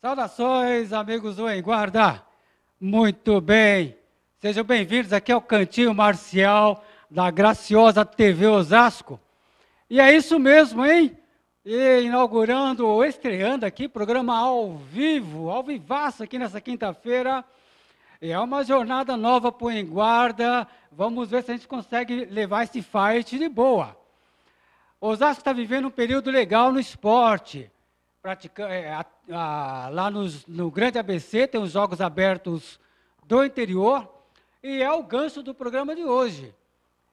Saudações, amigos do Em Guarda. Muito bem. Sejam bem-vindos aqui ao Cantinho Marcial da graciosa TV Osasco. E é isso mesmo, hein? E inaugurando ou estreando aqui programa ao vivo, ao vivaço aqui nessa quinta-feira. É uma jornada nova para o Em Guarda. Vamos ver se a gente consegue levar esse fight de boa. Osasco está vivendo um período legal no esporte. praticando. é, ah, lá nos, no Grande ABC, tem os Jogos Abertos do Interior, e é o gancho do programa de hoje.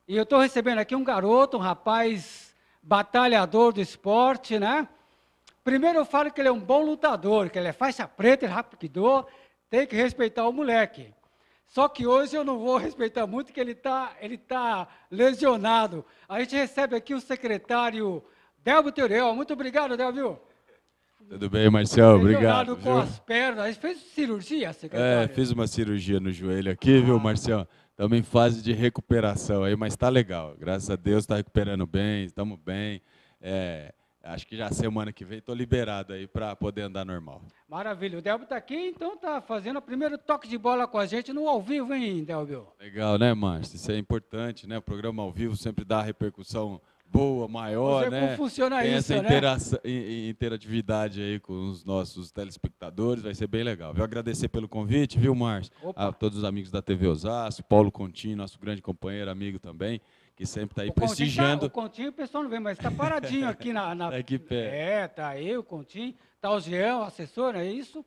E eu estou recebendo aqui um garoto, um rapaz batalhador do esporte, né? Primeiro eu falo que ele é um bom lutador, que ele é faixa preta, é rapidor, tem que respeitar o moleque. Só que hoje eu não vou respeitar muito, que ele está ele tá lesionado. A gente recebe aqui o secretário Delvio Teorel. Muito obrigado, Delvio. Tudo bem, Marcial? Obrigado. Leonardo com viu? as pernas. Fez cirurgia, secretário? É, fiz uma cirurgia no joelho aqui, ah. viu, Marcial? Estamos em fase de recuperação aí, mas está legal. Graças a Deus está recuperando bem, estamos bem. É, acho que já semana que vem estou liberado aí para poder andar normal. Maravilha. O Delbio está aqui, então está fazendo o primeiro toque de bola com a gente no ao vivo, hein, Delbio? Legal, né, Márcio? Isso é importante, né? O programa ao vivo sempre dá repercussão boa, maior, é né? Como funciona Tem isso, essa né? interatividade aí com os nossos telespectadores, vai ser bem legal. Viu? Agradecer pelo convite, viu, Márcio? A todos os amigos da TV Osasco, Paulo Contino, nosso grande companheiro, amigo também, que sempre está aí o tá- prestigiando. Continho tá, o o pessoal não vê, mas está paradinho aqui na... na... Tá aqui perto. É, tá aí o Continho, tá o Jean, o assessor, é isso?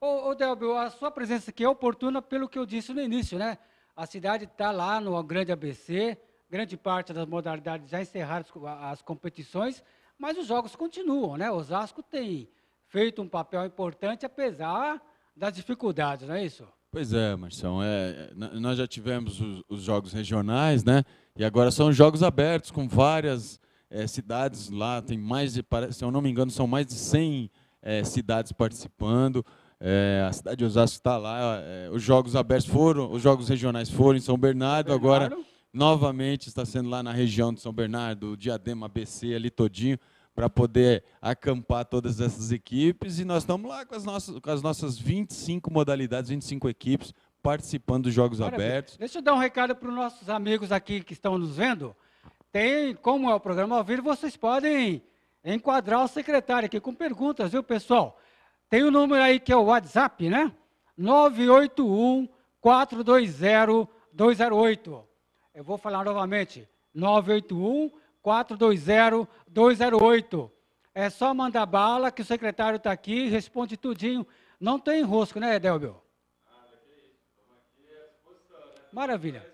Ô, ô Delbio, a sua presença aqui é oportuna pelo que eu disse no início, né? A cidade está lá no Grande ABC, grande parte das modalidades já encerraram as competições, mas os jogos continuam, né? Osasco tem feito um papel importante, apesar das dificuldades, não é isso? Pois é, Marção. É, é nós já tivemos os, os, jogos regionais, né? E agora são jogos abertos com várias é, cidades lá. Tem mais de, se eu não me engano, são mais de 100 é, cidades participando. É, a cidade de Osasco está lá. É, os jogos abertos foram, os jogos regionais foram em São Bernardo. Bernardo. Agora novamente está sendo lá na região de São Bernardo, o Diadema BC ali todinho, para poder acampar todas essas equipes. E nós estamos lá com as nossas, com as nossas 25 modalidades, 25 equipes participando dos Jogos Maravilha. Abertos. Deixa eu dar um recado para os nossos amigos aqui que estão nos vendo. Tem, como é o programa ao vivo, vocês podem enquadrar o secretário aqui com perguntas, viu, pessoal? Tem o um número aí que é o WhatsApp, né? 981 420 208. Eu vou falar novamente. 981 420 208. É só mandar bala que o secretário está aqui, responde tudinho. Não tem rosco né, Delbio? Maravilha.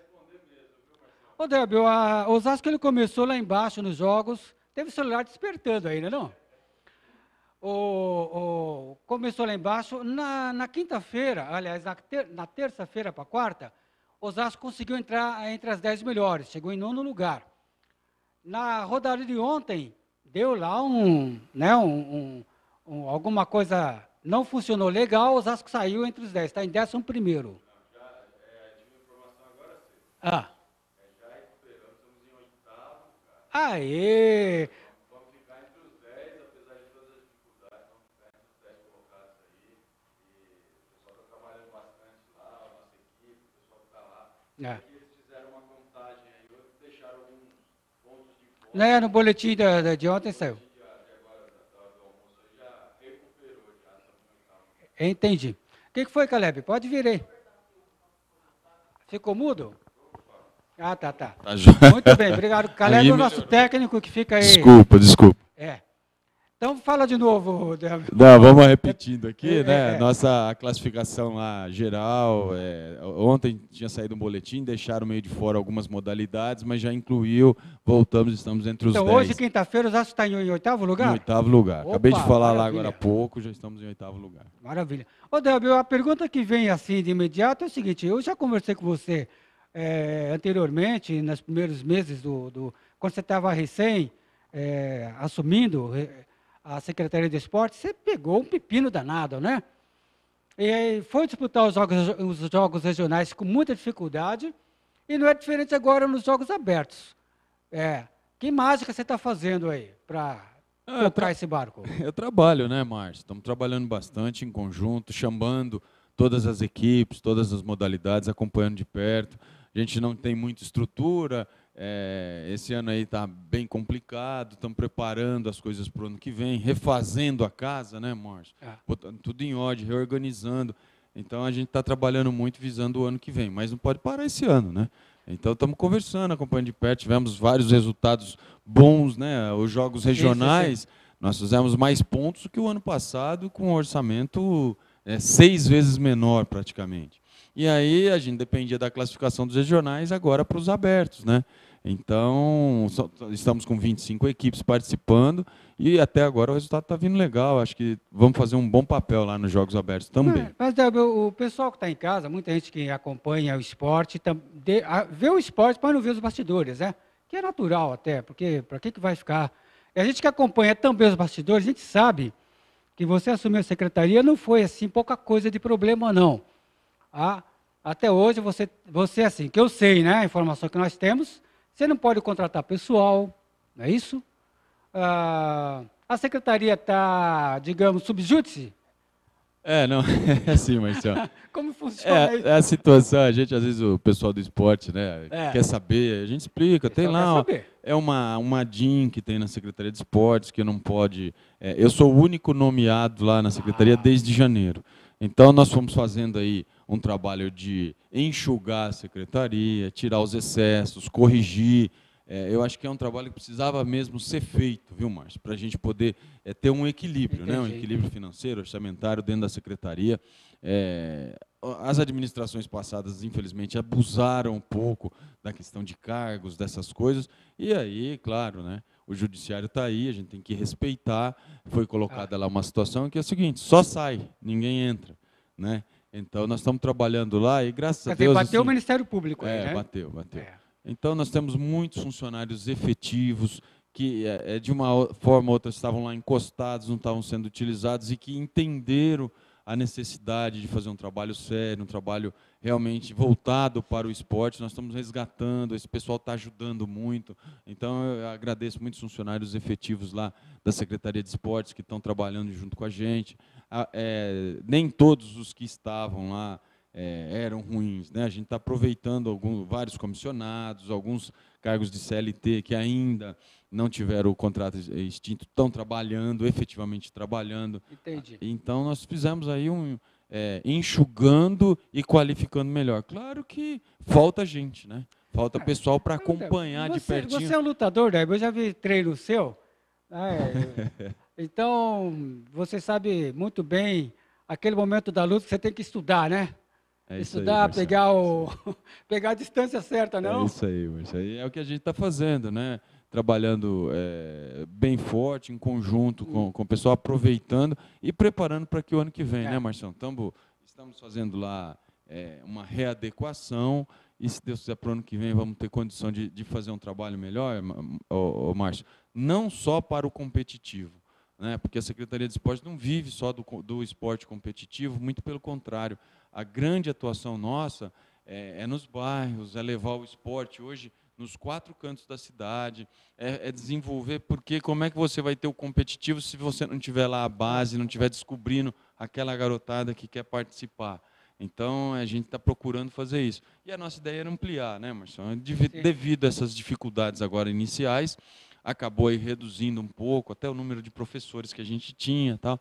Ô, Delbio, a Osasco ele começou lá embaixo nos jogos, teve celular despertando aí, né, não é não? O, o começou lá embaixo, na, na quinta-feira, aliás, na, ter, na terça-feira para quarta, Osasco conseguiu entrar eh, entre as dez melhores, chegou em nono lugar. Na rodada de ontem, deu lá um, né, um, um, um alguma coisa não funcionou legal, Osasco saiu entre os dez, está em décimo primeiro. Não, já, é, tive informação agora, sim. Ah. É, já recuperamos, é, estamos em oitavo, cara. Aê! É. Né, no boletim da, da, de ontem saiu. Entendi. O que, que foi, Caleb? Pode vir aí. Ficou mudo? Ah, tá, tá. tá Muito bem, obrigado. Caleb é o nosso técnico que fica aí. Desculpa, desculpa. É. Então fala de novo, Débora. Não, vamos repetindo é, aqui, é, né? É. Nossa classificação lá geral. É, ontem tinha saído um boletim, deixaram meio de fora algumas modalidades, mas já incluiu, voltamos, estamos entre os então, Então hoje, quinta-feira, o Zaço está em, em, oitavo lugar? Em oitavo lugar. Opa, Acabei de falar maravilha. lá agora há pouco, já estamos em oitavo lugar. Maravilha. Ô, Débora, a pergunta que vem assim de imediato é o seguinte: eu já conversei com você é, anteriormente, nos primeiros meses do. do quando você estava recém é, assumindo a Secretaria de Esporte, você pegou um pepino danado, né? E foi disputar os jogos, os jogos regionais com muita dificuldade, e não é diferente agora nos jogos abertos. É, que mágica você está fazendo aí para ah, é, comprar esse barco? Eu trabalho, né, Márcio? Estamos trabalhando bastante em conjunto, chamando todas as equipes, todas as modalidades, acompanhando de perto. A gente não tem muita estrutura, é, esse ano aí está bem complicado, estamos preparando as coisas para o ano que vem, refazendo a casa, né, Márcio? É. Botando tudo em ordem, reorganizando. Então a gente está trabalhando muito visando o ano que vem, mas não pode parar esse ano, né? Então estamos conversando, acompanhando de perto, tivemos vários resultados bons, né? Os jogos regionais, nós fizemos mais pontos do que o ano passado, com um orçamento é, seis vezes menor praticamente. E aí a gente dependia da classificação dos regionais agora para os abertos, né? Então, só, estamos com 25 equipes participando e até agora o resultado está vindo legal. Acho que vamos fazer um bom papel lá nos Jogos Abertos também. É, mas o pessoal que está em casa, muita gente que acompanha o esporte, vê o esporte, mas não vê os bastidores, né? Que é natural até, porque para que, que vai ficar? E a gente que acompanha também os bastidores, a gente sabe que você assumiu a secretaria não foi assim pouca coisa de problema, não. Ah, até hoje você, você assim, que eu sei, né? A informação que nós temos você não pode contratar pessoal, não é isso? Ah, a secretaria está, digamos, subjúdice? É, não, é assim, Marcelo. Como funciona é, isso? É a situação, a gente, às vezes, o pessoal do esporte, né, é. quer saber, a gente explica, tem lá, ó, é uma, uma DIN que tem na Secretaria de Esportes, que não pode, é, eu sou o único nomeado lá na Secretaria ah. desde janeiro. Então, nós fomos fazendo aí um trabalho de enxugar a secretaria, tirar os excessos, corrigir. É, eu acho que é um trabalho que precisava mesmo ser feito, viu, Márcio? Para a gente poder é, ter um equilíbrio, né? um equilíbrio financeiro, orçamentário dentro da secretaria. É, as administrações passadas, infelizmente, abusaram um pouco da questão de cargos, dessas coisas. E aí, claro, né? o judiciário está aí, a gente tem que respeitar. Foi colocada ah. lá uma situação que é o seguinte: só sai, ninguém entra, né? Então nós estamos trabalhando lá e graças a Deus. Bateu assim, o Ministério Público, é, aí, né? bateu, bateu. É. Então nós temos muitos funcionários efetivos que é, é de uma forma ou outra estavam lá encostados, não estavam sendo utilizados e que entenderam a necessidade de fazer um trabalho sério, um trabalho realmente voltado para o esporte. Nós estamos resgatando, esse pessoal está ajudando muito. Então, eu agradeço muitos funcionários efetivos lá da Secretaria de Esportes que estão trabalhando junto com a gente. Ah, é, nem todos os que estavam lá é, eram ruins. Né? A gente está aproveitando alguns, vários comissionados, alguns cargos de CLT que ainda não tiveram o contrato extinto, estão trabalhando, efetivamente trabalhando. Entendi. Então, nós fizemos aí um. É, enxugando e qualificando melhor. Claro que falta gente, né? Falta é. pessoal para acompanhar você, de pertinho. Você é um lutador, né? Eu já vi treino seu. Né? então, você sabe muito bem aquele momento da luta que você tem que estudar, né? É estudar, aí, pegar, o... pegar a distância certa, não? É isso aí, Marcelo. É o que a gente está fazendo, né? trabalhando é, bem forte, em conjunto com, com o pessoal, aproveitando e preparando para que o ano que vem, é. né, Marcelo? estamos fazendo lá é, uma readequação e, se Deus quiser, para o ano que vem vamos ter condição de, de fazer um trabalho melhor, Márcio, não só para o competitivo, né, porque a Secretaria de Esporte não vive só do, do esporte competitivo, muito pelo contrário. A grande atuação nossa é, é nos bairros, é levar o esporte. Hoje, nos quatro cantos da cidade, é, é, desenvolver, porque como é que você vai ter o competitivo se você não tiver lá a base, não tiver descobrindo aquela garotada que quer participar? Então, a gente está procurando fazer isso. E a nossa ideia era ampliar, né, Marcelo? É devido a essas dificuldades agora iniciais, acabou aí reduzindo um pouco até o número de professores que a gente tinha tal.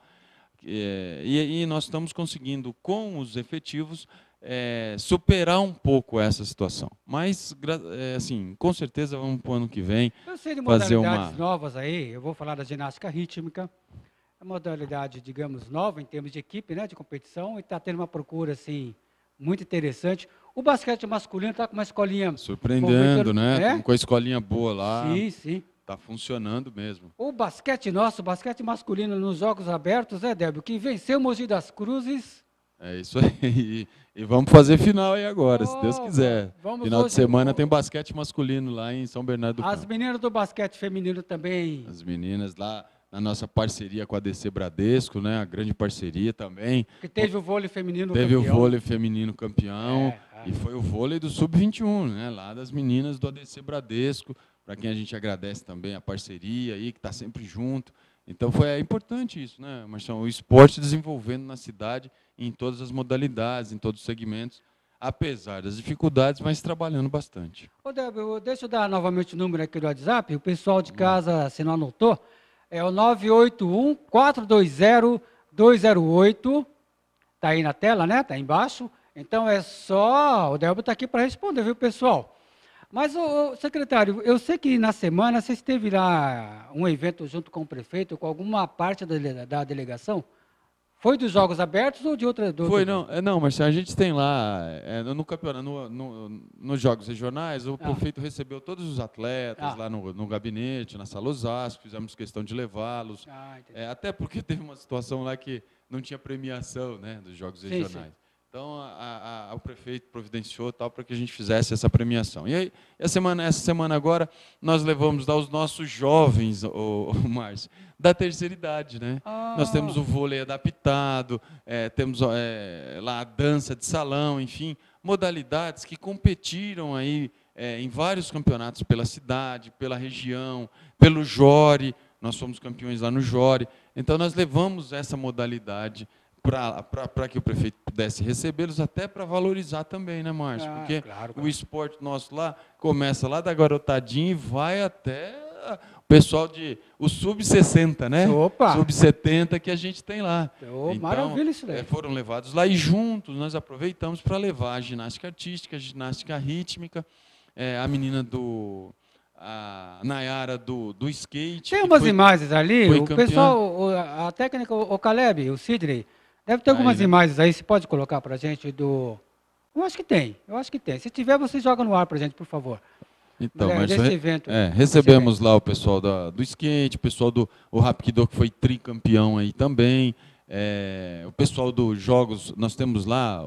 É, e, e nós estamos conseguindo, com os efetivos, é, superar um pouco essa situação. Mas, é, assim, com certeza vamos para o ano que vem eu sei de fazer uma... novas aí, eu vou falar da ginástica rítmica, é a modalidade, digamos, nova em termos de equipe, né, de competição, e está tendo uma procura, assim, muito interessante. O basquete masculino está com uma escolinha... Surpreendendo, né? né? Com a escolinha boa lá. Sim, sim. Está funcionando mesmo. O basquete nosso, o basquete masculino nos Jogos Abertos, né, Débio? Que venceu o Mogi das Cruzes é isso aí. E vamos fazer final aí agora, oh, se Deus quiser. final de semana tem basquete masculino lá em São Bernardo do Campo. As meninas do basquete feminino também. As meninas lá na nossa parceria com a DC Bradesco, né? A grande parceria também. Que teve o vôlei feminino teve campeão. Teve o vôlei feminino campeão. É, é, E foi o vôlei do Sub-21, né? Lá das meninas do ADC Bradesco, para quem a gente agradece também a parceria aí, que está sempre junto. Então foi é importante isso, né, Marchão? O esporte desenvolvendo na cidade em todas as modalidades, em todos os segmentos, apesar das dificuldades, mas trabalhando bastante. Ô, Débora, deixa eu dar novamente o número aqui do WhatsApp. O pessoal de casa, se hum. não anotou, é o 981-420-208. Está aí na tela, né? Está embaixo. Então é só. O Débora está aqui para responder, viu, pessoal? Mas, ô, secretário, eu sei que na semana você esteve lá um evento junto com o prefeito, com alguma parte da, da delegação. Foi dos Jogos Abertos ou de outra? Do Foi, não, é, não, mas a gente tem lá, é, no campeonato, no, no, nos Jogos Regionais, o ah. prefeito recebeu todos os atletas ah. lá no, no, gabinete, na sala Osasco, fizemos questão de levá-los. Ah, é, até porque teve uma situação lá que não tinha premiação né, dos Jogos Regionais. sim. Então, a, a, o prefeito providenciou tal para que a gente fizesse essa premiação. E aí, essa semana, essa semana agora, nós levamos aos os nossos jovens, o, o Márcio, da terceira idade. Né? Oh. Nós temos o vôlei adaptado, é, temos é, lá a dança de salão, enfim, modalidades que competiram aí é, em vários campeonatos pela cidade, pela região, pelo Jore. Nós fomos campeões lá no Jore. Então, nós levamos essa modalidade para que o prefeito pudesse recebê-los, até para valorizar também, né, Márcio? Ah, Porque claro, claro. o esporte nosso lá começa lá da garotadinha e vai até o pessoal de o sub-60, né? Sub-70 que a gente tem lá. Oh, então, maravilha isso daí. É, foram levados lá e juntos nós aproveitamos para levar a ginástica artística, a ginástica rítmica, é, a menina do a Nayara do, do skate. Tem umas foi, imagens ali, o campeão. pessoal, a técnica, o Caleb, o Sidney, Deve ter algumas aí, né? imagens aí, você pode colocar para gente do... Eu acho que tem, eu acho que tem. Se tiver, você joga no ar para gente, por favor. Então, é, mas re... evento, é, recebemos lá o pessoal da, do skate, o pessoal do o Rapkido, que foi tricampeão aí também, é, o pessoal dos jogos, nós temos lá,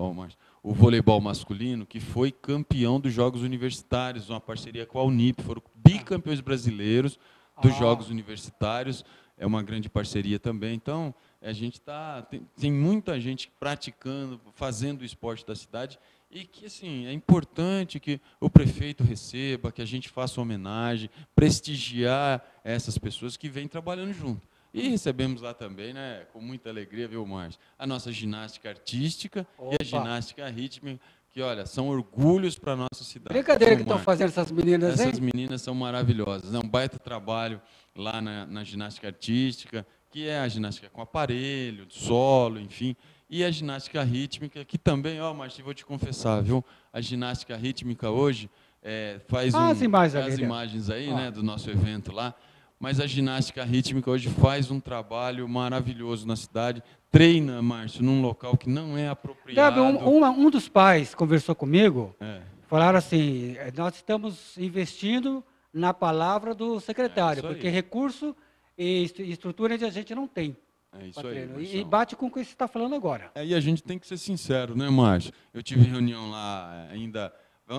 o voleibol masculino, que foi campeão dos Jogos Universitários, uma parceria com a Unip, foram bicampeões brasileiros dos ah. Jogos Universitários é uma grande parceria também. Então, a gente está. Tem, tem, muita gente praticando, fazendo o esporte da cidade. E que, assim, é importante que o prefeito receba, que a gente faça homenagem, prestigiar essas pessoas que vêm trabalhando junto. E recebemos lá também, né, com muita alegria, viu, Márcio, a nossa ginástica artística Opa. e a ginástica rítmica, que, olha, são orgulhos para a nossa cidade. Brincadeira que estão fazendo essas meninas, Essas hein? meninas são maravilhosas, é um baita trabalho lá na, na ginástica artística, que é a ginástica com aparelho, solo, enfim, e a ginástica rítmica, que também, ó, Márcio, vou te confessar, viu? A ginástica rítmica hoje é, faz ah, um, as imagens, as né? imagens aí, ó. né, do nosso evento lá. Mas a ginástica rítmica hoje faz um trabalho maravilhoso na cidade. Treina, Márcio, num local que não é apropriado. Deve, um, um, um dos pais conversou comigo, é. falaram assim: é, nós estamos investindo na palavra do secretário, é porque recurso e estrutura a gente não tem. É isso Patrino. aí. Marcelo. E bate com o que você está falando agora. É, e a gente tem que ser sincero, né, Márcio? Eu tive hum. reunião lá é, ainda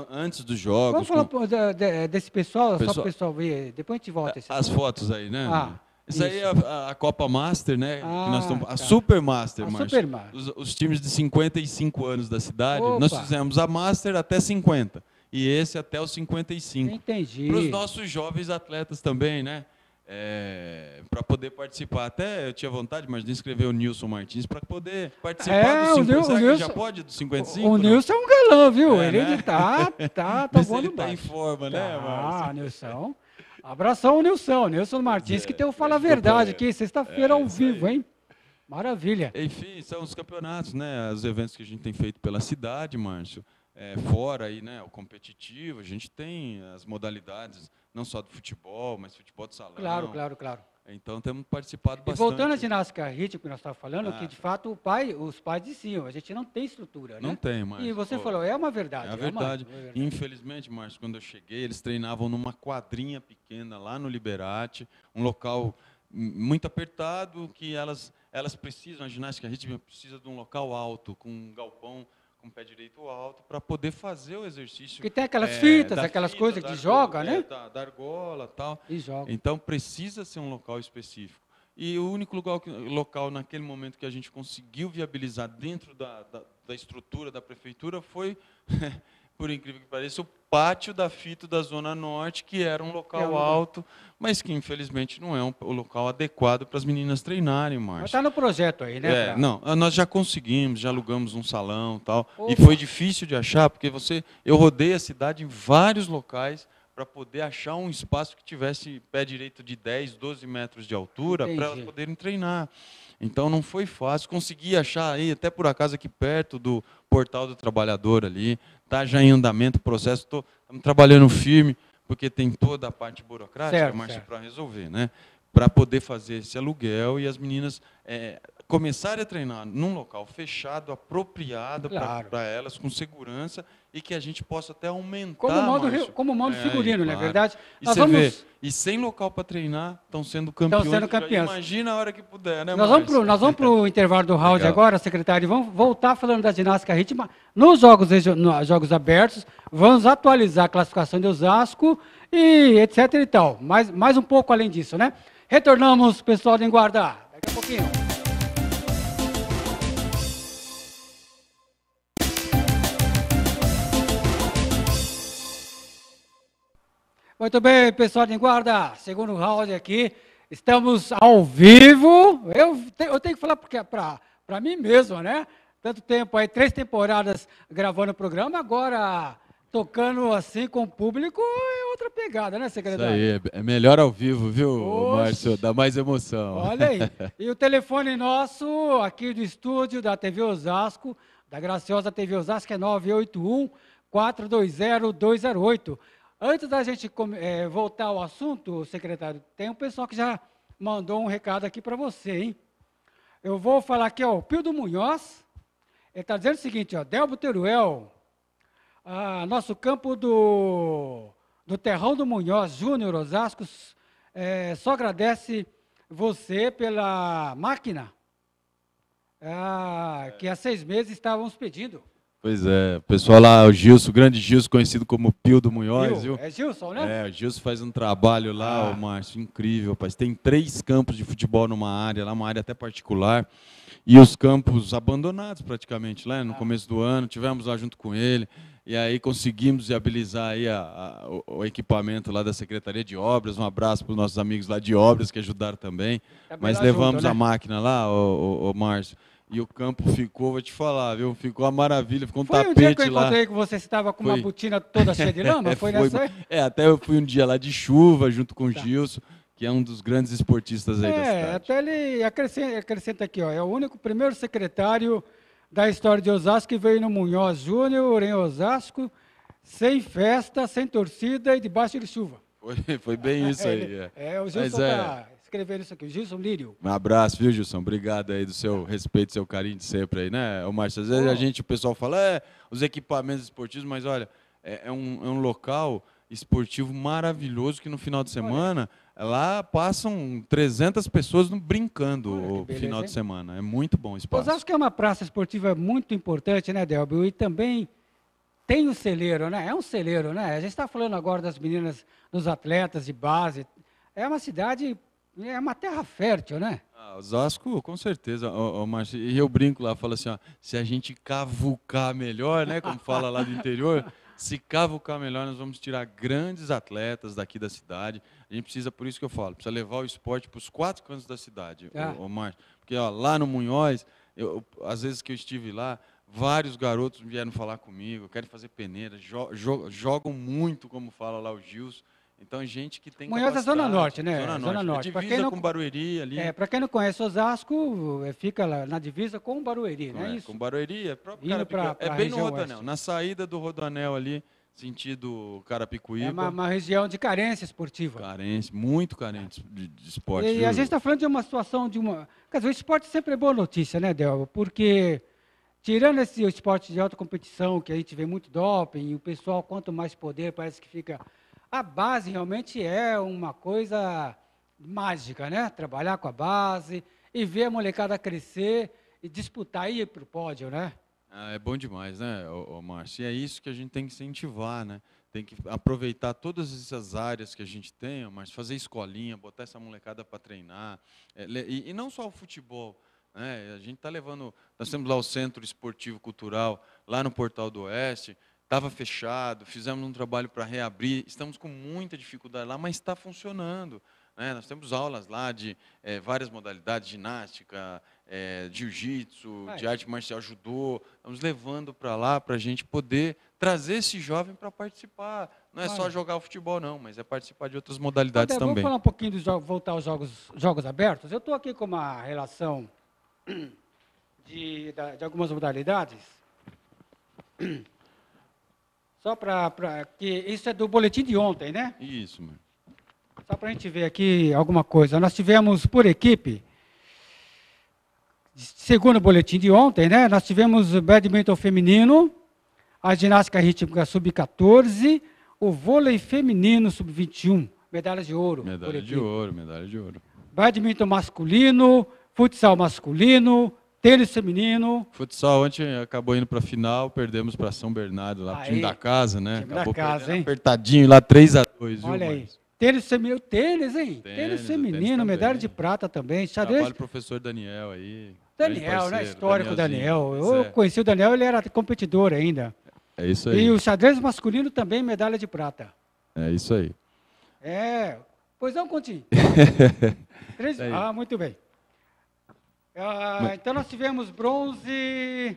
antes dos jogos. Vamos falar com... desse pessoal, pessoal, só para o pessoal ver. Depois a gente volta. É, as fotos aí, né? Ah, isso, isso, aí é a, a, Copa Master, né? Ah, nós estamos, tá. A Super Master, a Super Master. Os, os, times de 55 anos da cidade, Opa. nós fizemos a Master até 50 e esse até os 55. Entendi. Para os nossos jovens atletas também, né? É, para poder participar. Até eu tinha vontade, mas de inscrever o Nilson Martins para poder participar é, do 50, o Nilson, já pode dos 55? O, o Nilson é um galã, viu? É, ele, né? ele tá, tá, tá bom ele tá em forma, né, tá, Márcio? Ah, Nilson. Abração, Nilson. Nilson Martins, é, que tem o Fala a Verdade aqui, sexta-feira é, ao vivo, hein? Maravilha. Enfim, são os campeonatos, né? Os eventos que a gente tem feito pela cidade, Márcio é, fora aí, né, o competitivo, a gente tem as modalidades, não só do futebol, mas futebol de salão. Claro, claro, claro. Então temos participado bastante. E voltando à ginástica rítmica que nós estávamos falando, ah, que de fato o pai, os pais diziam, a gente não tem estrutura, né? Não tem, mas. E você pô, falou, é uma verdade. É, a é verdade. É uma, verdade. Infelizmente, Márcio, quando eu cheguei, eles treinavam numa quadrinha pequena lá no Liberate, um local muito apertado que elas elas precisam, a ginástica rítmica precisa de um local alto, com um galpão com o pé direito alto, para poder fazer o exercício. Porque tem aquelas é, fitas, aquelas fita, coisas que joga, é, né? É, da, da argola tal. e tal. Então precisa ser um local específico. E o único lugar, local naquele momento que a gente conseguiu viabilizar dentro da, da, da estrutura da prefeitura foi por incrível que pareça, o pátio da Fito da Zona Norte, que era um local é um... alto, mas que infelizmente não é um, o local adequado para as meninas treinarem, Márcio. Está no projeto aí, né? É, pra... Não, ah, nós já conseguimos, já alugamos um salão tal. Opa. E foi difícil de achar, porque você, eu rodei a cidade em vários locais para poder achar um espaço que tivesse pé direito de 10, 12 metros de altura para elas poderem treinar. Então não foi fácil. Consegui achar aí, até por acaso, aqui perto do portal do trabalhador ali. Está já em andamento o processo. Estou trabalhando firme, porque tem toda a parte burocrática, Márcio, para resolver, né? Para poder fazer esse aluguel e as meninas é, começarem a treinar num local fechado, apropriado claro. para elas, com segurança e que a gente possa até aumentar. Como modo, como modo é, figurino, é, não é verdade? E, Nós vamos... vê, e sem local para treinar, estão sendo campeões. Estão sendo campeões. imagina a hora que puder, né, Nós Márcio? vamos para o intervalo do round Legal. agora, secretário. Vamos voltar falando da ginástica rítmica nos jogos, nos jogos abertos. Vamos atualizar a classificação de Osasco e etc e tal. Mais, mais um pouco além disso, né? Retornamos, pessoal do Guarda. Daqui a pouquinho. Muito bem, pessoal de guarda, segundo round aqui, estamos ao vivo. Eu, te, eu tenho que falar para mim mesmo, né? Tanto tempo aí, três temporadas gravando o programa, agora tocando assim com o público é outra pegada, né, secretário? Isso aí, é, é melhor ao vivo, viu, Márcio? Dá mais emoção. Olha aí. E o telefone nosso aqui do estúdio da TV Osasco, da graciosa TV Osasco, é 981 420 208. Antes da gente é, voltar ao assunto, secretário, tem um pessoal que já mandou um recado aqui para você, hein? Eu vou falar aqui, ó, o do Munhoz, ele está dizendo o seguinte, ó, Delbo Teruel, a nosso campo do, do Terrão do Munhoz, Júnior Osascos, é, só agradece você pela máquina ah, que há seis meses estávamos pedindo. Pois é, o pessoal lá, o Gilson, o grande Gilson, conhecido como Pio do Munhoz, viu? É Gilson, né? É, o Gilson faz um trabalho lá, ah. o Márcio, incrível, rapaz. Tem três campos de futebol numa área, lá uma área até particular, e os campos abandonados praticamente, lá né? no ah. começo do ano, tivemos lá junto com ele, e aí conseguimos viabilizar aí a, a, o, o, equipamento lá da Secretaria de Obras, um abraço para os nossos amigos lá de Obras que ajudaram também, é mas levamos junto, né? a máquina lá, o, o, o Márcio, e o campo ficou, vou te falar, viu? Ficou uma maravilha, ficou um foi tapete lá. Foi um dia que eu encontrei lá. que você estava com foi. uma botina toda cheia de lama? É, foi, foi nessa É, até eu fui um dia lá de chuva, junto com o tá. Gilson, que é um dos grandes esportistas aí é, da cidade. É, até ele acrescenta, acrescenta, aqui, ó, é o único primeiro secretário da história de Osasco que veio no Munhoz Júnior, em Osasco, sem festa, sem torcida e debaixo de chuva. Foi, foi bem é isso aí. é, é o Gilson Mas, é, tá... É, escrever isso aqui. Gilson Lírio. Um abraço, viu, Gilson? Obrigado aí do seu respeito, seu carinho de sempre aí, né, o Márcio? Às vezes a gente, o pessoal fala, é, os equipamentos esportivos, mas olha, é, é, um, é um local esportivo maravilhoso que no final de semana. Olha. Lá passam 300 pessoas brincando Olha, o final hein? de semana. É muito bom o espaço. Acho que é uma praça esportiva muito importante, né, Delbio? E também tem o celeiro, né? É um celeiro, né? A gente está falando agora das meninas, dos atletas de base. É uma cidade é uma terra fértil, né? Ah, Osasco, com certeza. Ó, ó, Marcio, e eu brinco lá, falo assim, ó, se a gente cavucar melhor, né, como fala lá do interior, se cavucar melhor, nós vamos tirar grandes atletas daqui da cidade. A gente precisa, por isso que eu falo, precisa levar o esporte para os quatro cantos da cidade, ah. Ô, ô, porque ó, lá no Munhoz, eu, às vezes que eu estive lá, vários garotos vieram falar comigo, querem fazer peneira, jo jo jogam muito, como fala lá o Gilson. Então, gente que tem Munhoz é Zona Norte, né? Zona Norte. Zona Norte. É divisa quem não, com Barueri ali. É, para quem não conhece Osasco, é, fica lá na divisa com Barueri, não é, é isso? Com Barueri, é próprio Indo pra, pra É bem no Rodoanel, Oeste. na saída do Rodoanel ali, sentido Carapicuíba. É uma, uma região de carência esportiva. Carência, muito carente de, de esporte. E, e a gente está falando de uma situação de uma... Quer dizer, o esporte sempre é boa notícia, né, Delva? Porque... Tirando esse esporte de alta competição, que a gente vê muito doping, o pessoal, quanto mais poder, parece que fica a base realmente é uma coisa mágica, né? Trabalhar com a base e ver a molecada crescer e disputar e ir para o pódio, né? Ah, é bom demais, né, Márcio? E é isso que a gente tem que incentivar, né? Tem que aproveitar todas essas áreas que a gente tem, mas fazer escolinha, botar essa molecada para treinar. É, e, e não só o futebol, né? a gente está levando, nós temos lá o Centro Esportivo Cultural, lá no Portal do Oeste, estava fechado, fizemos um trabalho para reabrir, estamos com muita dificuldade lá, mas está funcionando. Né? Nós temos aulas lá de é, várias modalidades, ginástica, eh, ah, é, jiu-jitsu, de arte marcial, judô. Estamos levando para lá para a gente poder trazer esse jovem para participar. Não é só jogar o futebol, não, mas é participar de outras modalidades Até, também. Vamos falar um pouquinho, de voltar aos jogos, jogos abertos? Eu estou aqui com uma relação de, de algumas modalidades Só para. Isso é do boletim de ontem, né? Isso, mano. Só para a gente ver aqui alguma coisa. Nós tivemos por equipe, segundo o boletim de ontem, né? Nós tivemos o badminton feminino, a ginástica rítmica sub-14, o vôlei feminino sub-21, medalhas de ouro. Medalha de ouro, medalha de ouro. Badminton masculino, futsal masculino, tênis feminino. Futsal ontem acabou indo para a final, perdemos para São Bernardo, lá, time da casa, né? Time acabou da casa, hein? apertadinho lá, 3 a 2 Olha viu, aí. Tênis feminino, tênis, hein? Tênis, tênis feminino, tênis medalha de prata também. Xadrez... Trabalho professor Daniel aí. Daniel, né? Histórico Daniel. Eu é. conheci o Daniel, ele era competidor ainda. É isso aí. E o xadrez masculino também, medalha de prata. É isso aí. É. Pois não, Continho. Três... É ah, muito bem. Ah, então nós tivemos bronze.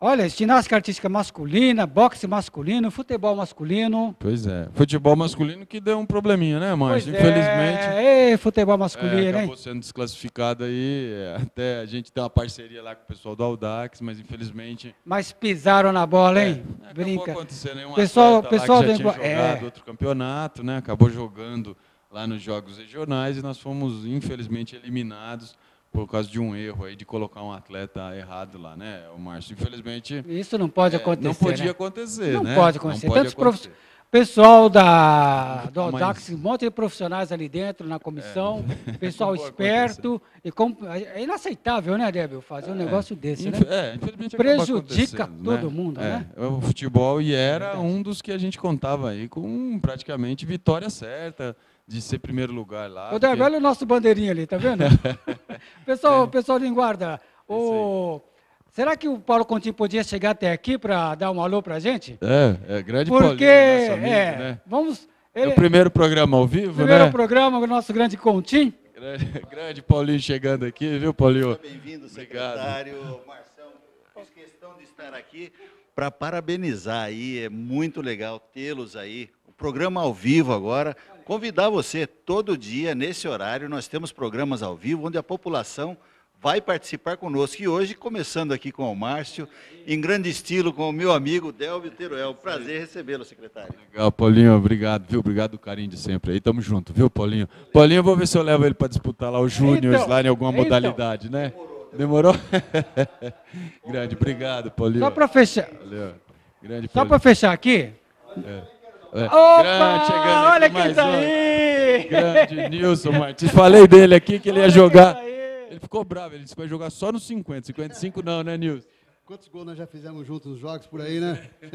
Olha, ginástica artística masculina, boxe masculino, futebol masculino. Pois é. Futebol masculino que deu um probleminha, né, mas é. Infelizmente. É, Ei, futebol masculino, é, acabou hein? sendo desclassificado aí. É, até a gente tem uma parceria lá com o pessoal do Audax, mas infelizmente. Mas pisaram na bola, hein? É, Não Brinca. acontecendo, hein? Um pessoal, pessoal lá que já tinha jogado é. outro campeonato, né? Acabou jogando lá nos jogos regionais e nós fomos, infelizmente, eliminados por causa de um erro aí de colocar um atleta errado lá, né? O Márcio, infelizmente. Isso não pode é, acontecer. Não podia né? acontecer. Não né? pode acontecer. Não pode Tantos acontecer. Prof... Pessoal da, do Audax, um monte de profissionais ali dentro, na comissão, é. pessoal esperto. E com... É inaceitável, né, Débio, fazer é. um negócio desse, né? Inf... É, né? É, né? É, infelizmente Prejudica todo né? mundo, né? O futebol, e era um dos que a gente contava aí com praticamente vitória certa de ser primeiro lugar lá. O Débora, porque... olha o nosso bandeirinho ali, tá vendo? pessoal, é. pessoal de guarda, o... será que o Paulo Conti podia chegar até aqui para dar um alô para a gente? É, é grande Porque, Paulinho, nosso amigo, é, né? Vamos... Ele... É o primeiro programa ao vivo, primeiro né? Primeiro programa, o nosso grande Continho. Grande, grande Paulinho chegando aqui, viu, Paulinho? Bem-vindo, secretário Marcelo. Fiz questão de estar aqui para parabenizar aí, é muito legal tê-los aí programa ao vivo agora. Convidar você todo dia, nesse horário, nós temos programas ao vivo onde a população vai participar conosco. E hoje, começando aqui com o Márcio, em grande estilo, com o meu amigo Delvio Teruel. Prazer recebê-lo, secretário. Legal, Paulinho, obrigado, viu? Obrigado o carinho de sempre aí. Tamo junto, viu, Paulinho? Paulinho, vou ver se eu levo ele para disputar lá o então, Júnior então, lá em alguma então. modalidade, né? Demorou? demorou? Grande, obrigado, Paulinho. Só para fechar. Valeu. Grande, Só para fechar aqui. É. É. Opa, grande, chegando olha quem tá um. aí! Grande Nilson Martins. Falei dele aqui que ele ia jogar. Tá ele ficou bravo, ele disse que vai jogar só nos 50. 55 não, né, Nilson? Quantos gols nós já fizemos juntos nos jogos por aí, né?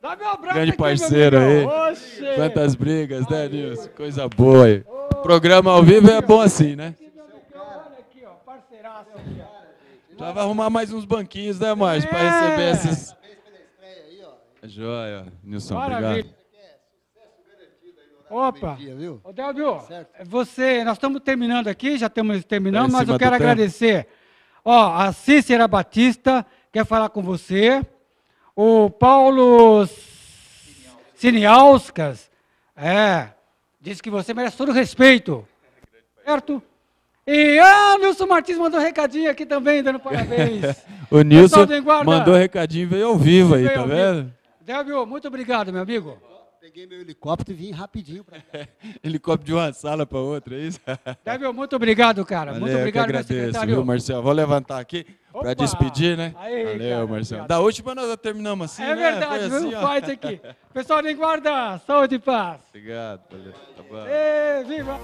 Dá meu abraço Grande aqui, parceiro aí. Oxe. Quantas brigas, né, Nilson? Coisa boa aí. Programa ao vivo é bom assim, né? Olha aqui, ó, parceiraço Já vai arrumar mais uns banquinhos, né, Márcio, é. para receber esses... É joia, Nilson, Maravilha. obrigado. Opa! Ô, Delvio, é você, nós estamos terminando aqui, já estamos terminando, tá mas eu quero agradecer. Ó, a Cícera Batista quer falar com você. O Paulo Cineauskas, é, disse que você merece todo o respeito. Certo? E ah, o Nilson Martins mandou um recadinho aqui também, dando parabéns. o Nilson mandou recadinho e veio ao vivo aí, veio tá vendo? Débio, muito obrigado, meu amigo. Peguei meu helicóptero e vim rapidinho para cá. helicóptero de uma sala para outra, é isso? Davi muito obrigado, cara. Valeu, muito obrigado, agradeço, Viu, Marcelo? Vou levantar aqui para despedir, né? Aí, Valeu, cara, Marcelo. Obrigado. Da última nós terminamos assim, É né? verdade, Foi assim, viu? Faz aqui. Pessoal, nem guarda. Saúde e paz. Obrigado. Valeu. Tá bom. E, viva!